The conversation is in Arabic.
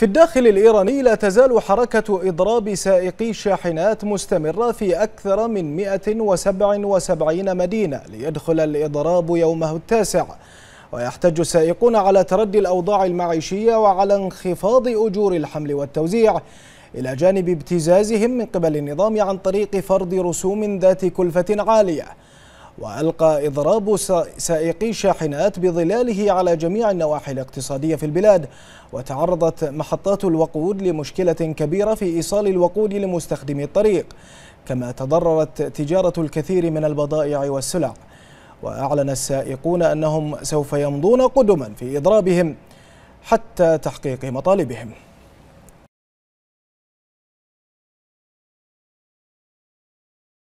في الداخل الإيراني لا تزال حركة إضراب سائقي الشاحنات مستمرة في أكثر من 177 مدينة ليدخل الإضراب يومه التاسع ويحتج السائقون على تردي الأوضاع المعيشية وعلى انخفاض أجور الحمل والتوزيع إلى جانب ابتزازهم من قبل النظام عن طريق فرض رسوم ذات كلفة عالية وألقى إضراب سائقي الشاحنات بظلاله على جميع النواحي الاقتصادية في البلاد وتعرضت محطات الوقود لمشكلة كبيرة في إيصال الوقود لمستخدمي الطريق كما تضررت تجارة الكثير من البضائع والسلع وأعلن السائقون أنهم سوف يمضون قدما في إضرابهم حتى تحقيق مطالبهم